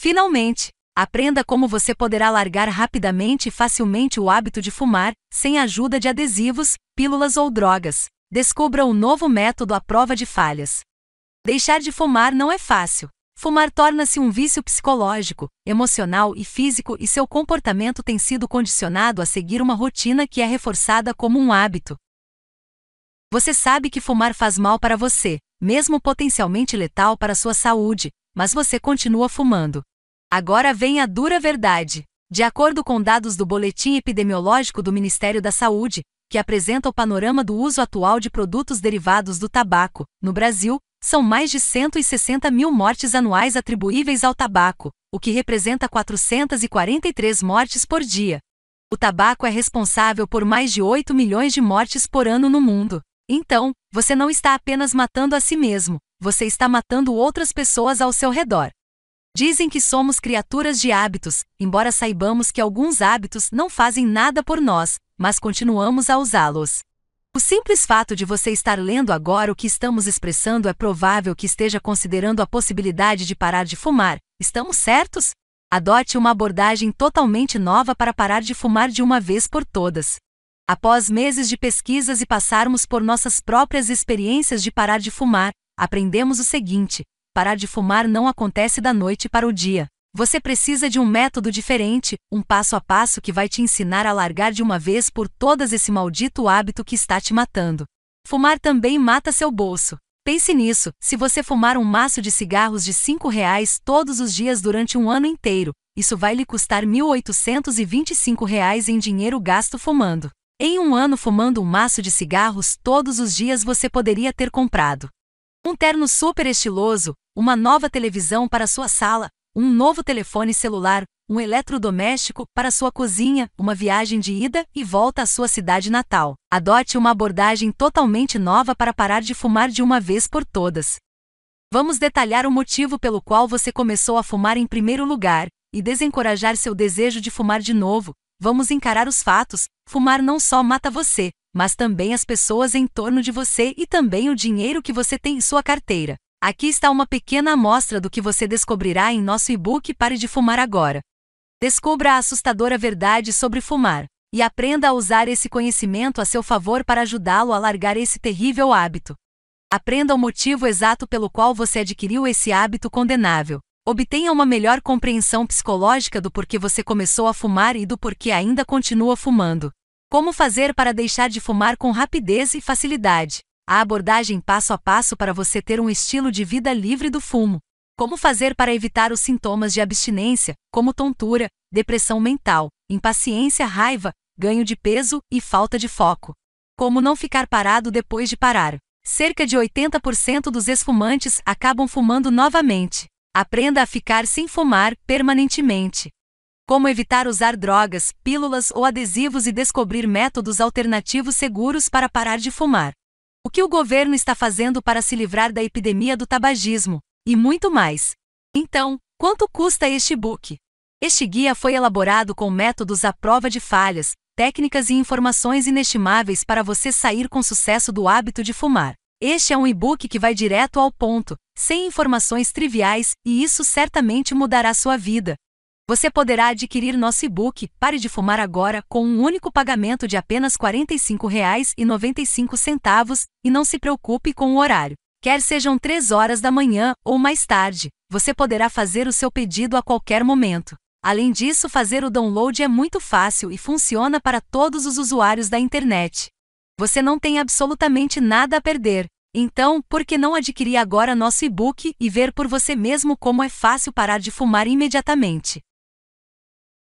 Finalmente, aprenda como você poderá largar rapidamente e facilmente o hábito de fumar, sem a ajuda de adesivos, pílulas ou drogas. Descubra um novo método à prova de falhas. Deixar de fumar não é fácil. Fumar torna-se um vício psicológico, emocional e físico e seu comportamento tem sido condicionado a seguir uma rotina que é reforçada como um hábito. Você sabe que fumar faz mal para você, mesmo potencialmente letal para sua saúde, mas você continua fumando. Agora vem a dura verdade. De acordo com dados do Boletim Epidemiológico do Ministério da Saúde, que apresenta o panorama do uso atual de produtos derivados do tabaco, no Brasil, são mais de 160 mil mortes anuais atribuíveis ao tabaco, o que representa 443 mortes por dia. O tabaco é responsável por mais de 8 milhões de mortes por ano no mundo. Então, você não está apenas matando a si mesmo, você está matando outras pessoas ao seu redor. Dizem que somos criaturas de hábitos, embora saibamos que alguns hábitos não fazem nada por nós, mas continuamos a usá-los. O simples fato de você estar lendo agora o que estamos expressando é provável que esteja considerando a possibilidade de parar de fumar, estamos certos? Adote uma abordagem totalmente nova para parar de fumar de uma vez por todas. Após meses de pesquisas e passarmos por nossas próprias experiências de parar de fumar, aprendemos o seguinte: Parar de fumar não acontece da noite para o dia. Você precisa de um método diferente, um passo a passo que vai te ensinar a largar de uma vez por todas esse maldito hábito que está te matando. Fumar também mata seu bolso. Pense nisso, se você fumar um maço de cigarros de 5 reais todos os dias durante um ano inteiro, isso vai lhe custar R$ 1.825 reais em dinheiro gasto fumando. Em um ano fumando um maço de cigarros todos os dias você poderia ter comprado um terno super estiloso, uma nova televisão para sua sala, um novo telefone celular, um eletrodoméstico para sua cozinha, uma viagem de ida e volta à sua cidade natal. Adote uma abordagem totalmente nova para parar de fumar de uma vez por todas. Vamos detalhar o motivo pelo qual você começou a fumar em primeiro lugar e desencorajar seu desejo de fumar de novo. Vamos encarar os fatos: fumar não só mata você, mas também as pessoas em torno de você e também o dinheiro que você tem em sua carteira. Aqui está uma pequena amostra do que você descobrirá em nosso e-book Pare de Fumar Agora. Descubra a assustadora verdade sobre fumar e aprenda a usar esse conhecimento a seu favor para ajudá-lo a largar esse terrível hábito. Aprenda o motivo exato pelo qual você adquiriu esse hábito condenável. Obtenha uma melhor compreensão psicológica do porquê você começou a fumar e do porquê ainda continua fumando. Como fazer para deixar de fumar com rapidez e facilidade? A abordagem passo a passo para você ter um estilo de vida livre do fumo. Como fazer para evitar os sintomas de abstinência, como tontura, depressão mental, impaciência, raiva, ganho de peso e falta de foco. Como não ficar parado depois de parar. Cerca de 80% dos esfumantes acabam fumando novamente. Aprenda a ficar sem fumar permanentemente como evitar usar drogas, pílulas ou adesivos e descobrir métodos alternativos seguros para parar de fumar. O que o governo está fazendo para se livrar da epidemia do tabagismo, e muito mais. Então, quanto custa este book? Este guia foi elaborado com métodos à prova de falhas, técnicas e informações inestimáveis para você sair com sucesso do hábito de fumar. Este é um e-book que vai direto ao ponto, sem informações triviais, e isso certamente mudará sua vida. Você poderá adquirir nosso e-book Pare de Fumar Agora com um único pagamento de apenas R$ 45,95 e não se preocupe com o horário. Quer sejam 3 horas da manhã ou mais tarde, você poderá fazer o seu pedido a qualquer momento. Além disso, fazer o download é muito fácil e funciona para todos os usuários da internet. Você não tem absolutamente nada a perder. Então, por que não adquirir agora nosso e-book e ver por você mesmo como é fácil parar de fumar imediatamente?